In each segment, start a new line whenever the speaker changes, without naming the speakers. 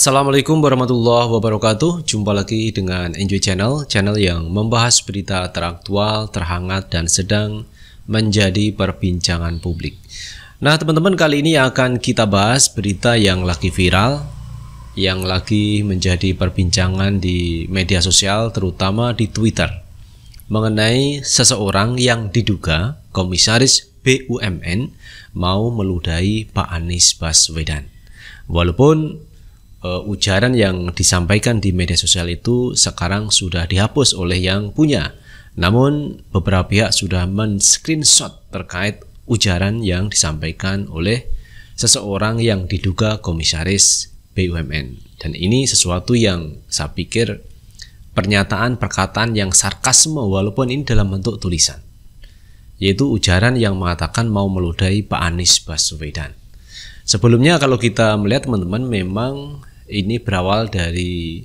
Assalamualaikum warahmatullahi wabarakatuh Jumpa lagi dengan Enjoy Channel Channel yang membahas berita teraktual, terhangat, dan sedang menjadi perbincangan publik Nah teman-teman kali ini akan kita bahas berita yang lagi viral Yang lagi menjadi perbincangan di media sosial terutama di Twitter Mengenai seseorang yang diduga komisaris BUMN mau meludahi Pak Anies Baswedan Walaupun uh, ujaran yang disampaikan di media sosial itu sekarang sudah dihapus oleh yang punya. Namun beberapa pihak sudah men-screenshot terkait ujaran yang disampaikan oleh seseorang yang diduga komisaris BUMN. Dan ini sesuatu yang saya pikir pernyataan perkataan yang sarkasme walaupun ini dalam bentuk tulisan. Yaitu ujaran yang mengatakan mau meludahi Pak Anies Baswedan. Sebelumnya kalau kita melihat teman-teman memang ini berawal dari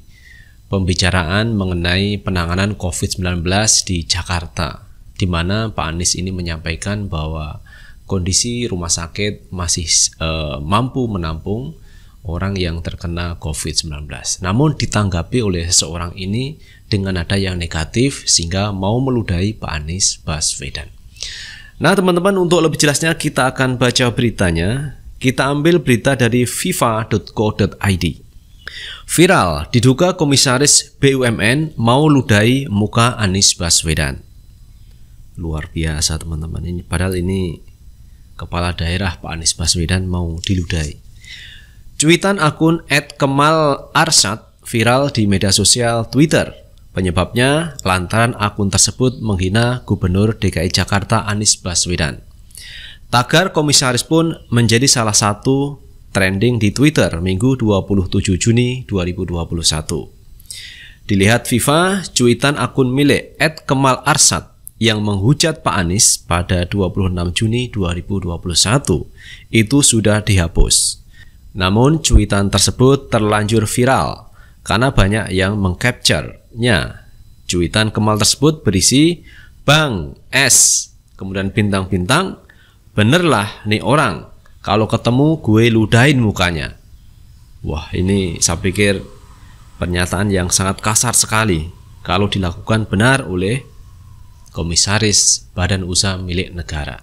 pembicaraan mengenai penanganan COVID-19 di Jakarta, di mana Pak Anies ini menyampaikan bahwa kondisi rumah sakit masih e, mampu menampung orang yang terkena COVID-19. Namun ditanggapi oleh seseorang ini dengan nada yang negatif sehingga mau meludahi Pak Anies Baswedan. Nah teman-teman untuk lebih jelasnya kita akan baca beritanya. Kita ambil berita dari fifa.co.id. Viral, diduga komisaris BUMN mau ludahi muka Anies Baswedan. Luar biasa teman-teman ini. Padahal ini kepala daerah Pak Anies Baswedan mau diludahi. Cuitan akun @kemalarsat viral di media sosial Twitter. Penyebabnya lantaran akun tersebut menghina Gubernur DKI Jakarta Anies Baswedan. Tagar komisaris pun menjadi salah satu trending di Twitter Minggu 27 Juni 2021. Dilihat FIFA, cuitan akun milik Ed Kemal Arsat yang menghujat Pak Anies pada 26 Juni 2021 itu sudah dihapus. Namun cuitan tersebut terlanjur viral karena banyak yang mengcapture-nya. Cuitan Kemal tersebut berisi Bang S, kemudian bintang-bintang, benerlah nih orang, kalau ketemu gue ludahin mukanya. Wah, ini saya pikir pernyataan yang sangat kasar sekali kalau dilakukan benar oleh komisaris badan usaha milik negara.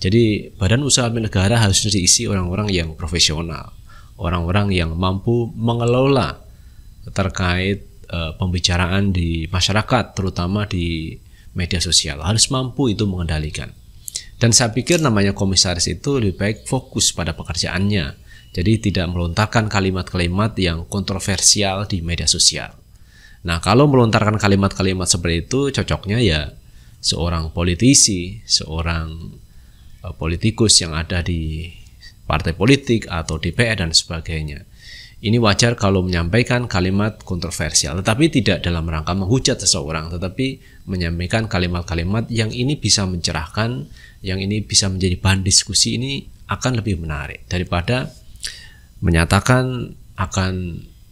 Jadi, badan usaha milik negara harus diisi orang-orang yang profesional, orang-orang yang mampu mengelola terkait e, pembicaraan di masyarakat, terutama di media sosial. Harus mampu itu mengendalikan. Dan saya pikir namanya komisaris itu lebih baik fokus pada pekerjaannya. Jadi tidak melontarkan kalimat-kalimat yang kontroversial di media sosial. Nah, kalau melontarkan kalimat-kalimat seperti itu cocoknya ya seorang politisi, seorang e, politikus yang ada di partai politik atau DPR dan sebagainya. Ini wajar kalau menyampaikan kalimat kontroversial, tetapi tidak dalam rangka menghujat seseorang, tetapi menyampaikan kalimat-kalimat yang ini bisa mencerahkan yang ini bisa menjadi bahan diskusi ini akan lebih menarik daripada menyatakan akan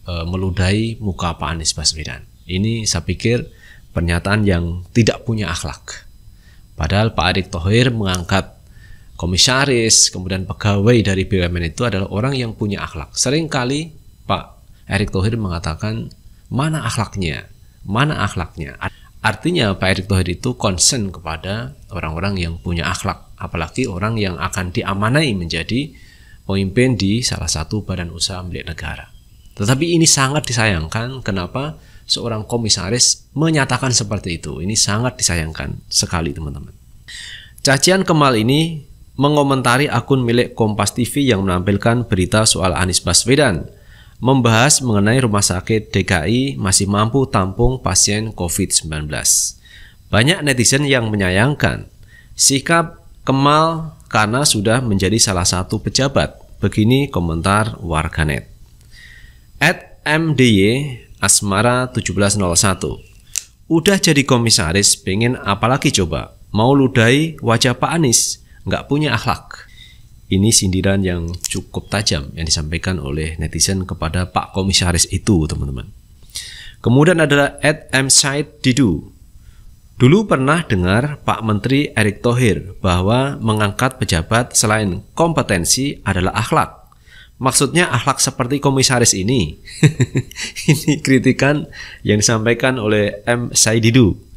e, meludahi muka Pak Anies Baswedan. Ini saya pikir pernyataan yang tidak punya akhlak. Padahal Pak Erick Thohir mengangkat komisaris, kemudian pegawai dari BUMN itu adalah orang yang punya akhlak. Seringkali Pak Erick Thohir mengatakan mana akhlaknya, mana akhlaknya. Artinya Pak Erick Thohir itu concern kepada orang-orang yang punya akhlak, apalagi orang yang akan diamanai menjadi pemimpin di salah satu badan usaha milik negara. Tetapi ini sangat disayangkan kenapa seorang komisaris menyatakan seperti itu. Ini sangat disayangkan sekali teman-teman. Cacian Kemal ini mengomentari akun milik Kompas TV yang menampilkan berita soal Anies Baswedan membahas mengenai rumah sakit DKI masih mampu tampung pasien COVID-19. Banyak netizen yang menyayangkan sikap Kemal karena sudah menjadi salah satu pejabat. Begini komentar warganet. At MDY Asmara 1701 Udah jadi komisaris pengen apalagi coba Mau ludai wajah Pak Anies Nggak punya akhlak ini sindiran yang cukup tajam yang disampaikan oleh netizen kepada Pak Komisaris itu, teman-teman. Kemudian ada Ed M. Said Didu. Dulu pernah dengar Pak Menteri Erick Thohir bahwa mengangkat pejabat selain kompetensi adalah akhlak. Maksudnya akhlak seperti komisaris ini. ini kritikan yang disampaikan oleh M. Saididu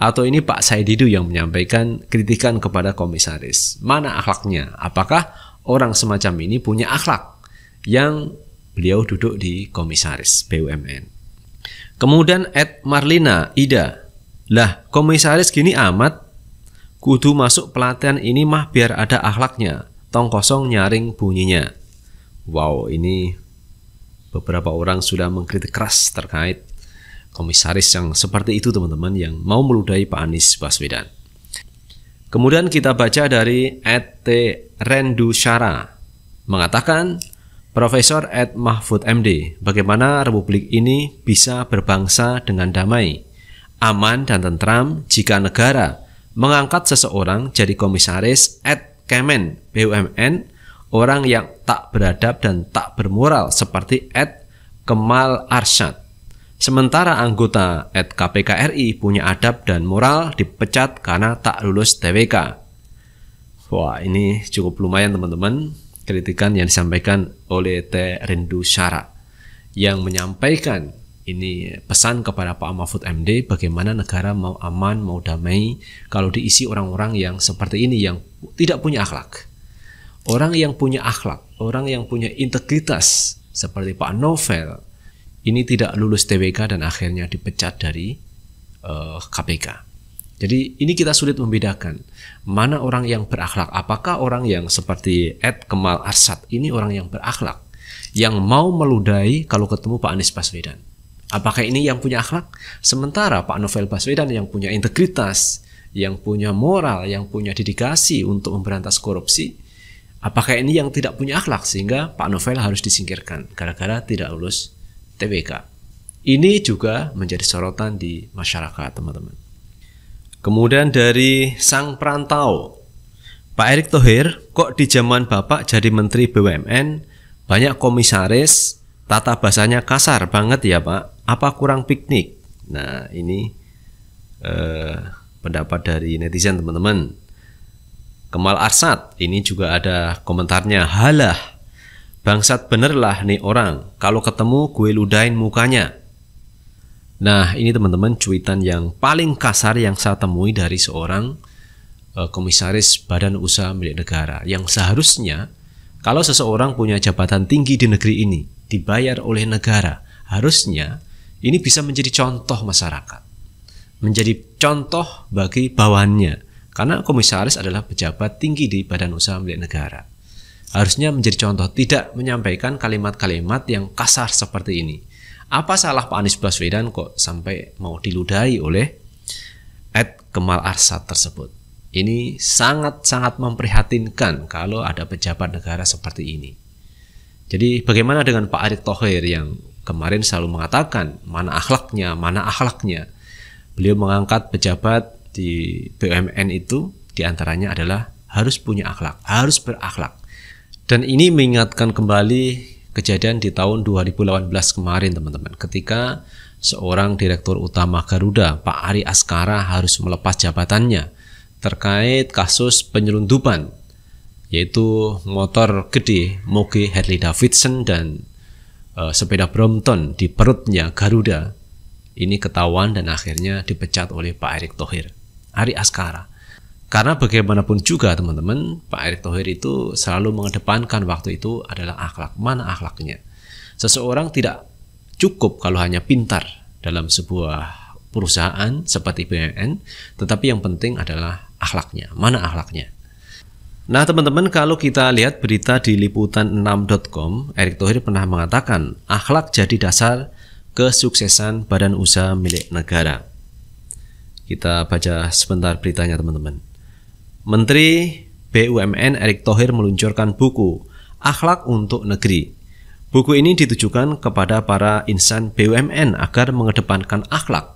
atau ini Pak Saididu yang menyampaikan kritikan kepada komisaris. Mana akhlaknya? Apakah orang semacam ini punya akhlak yang beliau duduk di komisaris BUMN? Kemudian Ed Marlina, Ida. Lah, komisaris gini amat. Kudu masuk pelatihan ini mah biar ada akhlaknya. Tong kosong nyaring bunyinya. Wow, ini beberapa orang sudah mengkritik keras terkait komisaris yang seperti itu teman-teman yang mau meludahi Pak Anies Baswedan. Kemudian kita baca dari Et Rendu Syara mengatakan Profesor Ed Mahfud MD, bagaimana republik ini bisa berbangsa dengan damai, aman dan tentram jika negara mengangkat seseorang jadi komisaris Ed Kemen BUMN, orang yang tak beradab dan tak bermoral seperti Ed Kemal Arsyad Sementara anggota at KPK RI punya adab dan moral dipecat karena tak lulus TWK. Wah, ini cukup lumayan teman-teman. Kritikan yang disampaikan oleh T. Rindu Syara yang menyampaikan ini pesan kepada Pak Mahfud MD bagaimana negara mau aman, mau damai kalau diisi orang-orang yang seperti ini yang tidak punya akhlak. Orang yang punya akhlak, orang yang punya integritas seperti Pak Novel, ini tidak lulus TWK dan akhirnya dipecat dari uh, eh, KPK. Jadi ini kita sulit membedakan mana orang yang berakhlak. Apakah orang yang seperti Ed Kemal Arsat ini orang yang berakhlak yang mau meludahi kalau ketemu Pak Anies Baswedan? Apakah ini yang punya akhlak? Sementara Pak Novel Baswedan yang punya integritas, yang punya moral, yang punya dedikasi untuk memberantas korupsi, apakah ini yang tidak punya akhlak sehingga Pak Novel harus disingkirkan gara-gara tidak lulus TBK. Ini juga menjadi sorotan di masyarakat, teman-teman. Kemudian dari sang perantau, Pak Erick Thohir, kok di zaman Bapak jadi Menteri BUMN, banyak komisaris, tata bahasanya kasar banget ya Pak, apa kurang piknik? Nah ini eh, pendapat dari netizen teman-teman. Kemal Arsat, ini juga ada komentarnya, halah Bangsat benerlah nih orang, kalau ketemu gue ludain mukanya. Nah ini teman-teman cuitan yang paling kasar yang saya temui dari seorang uh, komisaris badan usaha milik negara yang seharusnya kalau seseorang punya jabatan tinggi di negeri ini dibayar oleh negara harusnya ini bisa menjadi contoh masyarakat menjadi contoh bagi bawahannya karena komisaris adalah pejabat tinggi di badan usaha milik negara harusnya menjadi contoh tidak menyampaikan kalimat-kalimat yang kasar seperti ini. Apa salah Pak Anies Baswedan kok sampai mau diludahi oleh Ed Kemal Arsat tersebut? Ini sangat-sangat memprihatinkan kalau ada pejabat negara seperti ini. Jadi bagaimana dengan Pak Erick Thohir yang kemarin selalu mengatakan mana akhlaknya, mana akhlaknya. Beliau mengangkat pejabat di BUMN itu diantaranya adalah harus punya akhlak, harus berakhlak. Dan ini mengingatkan kembali kejadian di tahun 2018 kemarin teman-teman ketika seorang direktur utama Garuda Pak Ari Askara harus melepas jabatannya terkait kasus penyelundupan yaitu motor gede Moge Harley Davidson dan e, sepeda Brompton di perutnya Garuda ini ketahuan dan akhirnya dipecat oleh Pak Erick Thohir Ari Askara karena bagaimanapun juga teman-teman, Pak Erick Thohir itu selalu mengedepankan waktu itu adalah akhlak. Mana akhlaknya? Seseorang tidak cukup kalau hanya pintar dalam sebuah perusahaan seperti BUMN, tetapi yang penting adalah akhlaknya. Mana akhlaknya? Nah, teman-teman, kalau kita lihat berita di liputan6.com, Erick Thohir pernah mengatakan, akhlak jadi dasar kesuksesan badan usaha milik negara. Kita baca sebentar beritanya, teman-teman. Menteri BUMN Erick Thohir meluncurkan buku Akhlak untuk Negeri. Buku ini ditujukan kepada para insan BUMN agar mengedepankan akhlak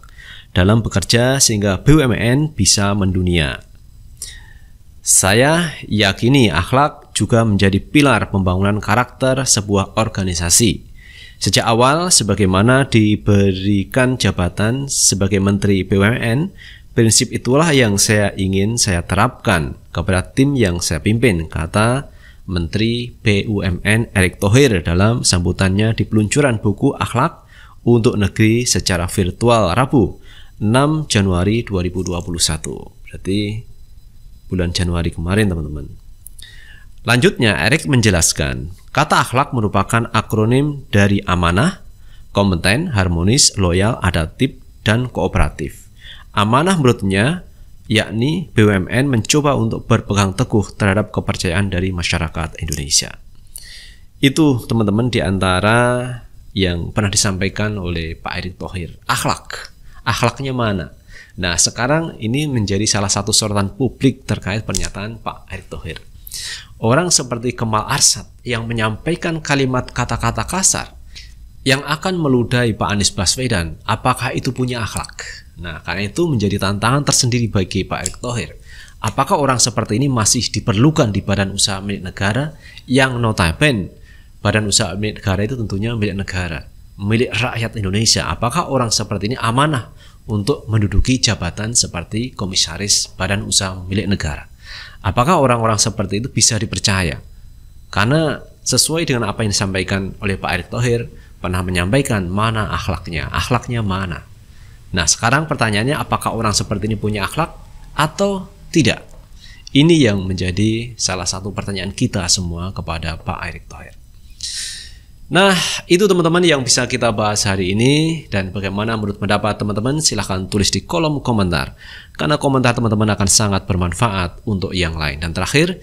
dalam bekerja sehingga BUMN bisa mendunia. Saya yakini akhlak juga menjadi pilar pembangunan karakter sebuah organisasi. Sejak awal, sebagaimana diberikan jabatan sebagai Menteri BUMN, Prinsip itulah yang saya ingin saya terapkan kepada tim yang saya pimpin, kata Menteri BUMN Erick Thohir dalam sambutannya di peluncuran buku Akhlak untuk Negeri secara virtual Rabu 6 Januari 2021. Berarti bulan Januari kemarin teman-teman. Lanjutnya Erick menjelaskan, kata akhlak merupakan akronim dari amanah, kompeten, harmonis, loyal, adaptif, dan kooperatif. Amanah menurutnya yakni BUMN mencoba untuk berpegang teguh terhadap kepercayaan dari masyarakat Indonesia. Itu teman-teman di antara yang pernah disampaikan oleh Pak Erick Thohir. Akhlak. Akhlaknya mana? Nah, sekarang ini menjadi salah satu sorotan publik terkait pernyataan Pak Erick Thohir. Orang seperti Kemal Arsat yang menyampaikan kalimat kata-kata kasar yang akan meludahi Pak Anies Baswedan, apakah itu punya akhlak? Nah, karena itu menjadi tantangan tersendiri bagi Pak Erick Thohir. Apakah orang seperti ini masih diperlukan di badan usaha milik negara yang notaben badan usaha milik negara itu tentunya milik negara, milik rakyat Indonesia. Apakah orang seperti ini amanah untuk menduduki jabatan seperti komisaris badan usaha milik negara? Apakah orang-orang seperti itu bisa dipercaya? Karena sesuai dengan apa yang disampaikan oleh Pak Erick Thohir, pernah menyampaikan mana akhlaknya, akhlaknya mana. Nah, sekarang pertanyaannya apakah orang seperti ini punya akhlak atau tidak? Ini yang menjadi salah satu pertanyaan kita semua kepada Pak Erick Thohir. Nah, itu teman-teman yang bisa kita bahas hari ini dan bagaimana menurut pendapat teman-teman silahkan tulis di kolom komentar karena komentar teman-teman akan sangat bermanfaat untuk yang lain. Dan terakhir,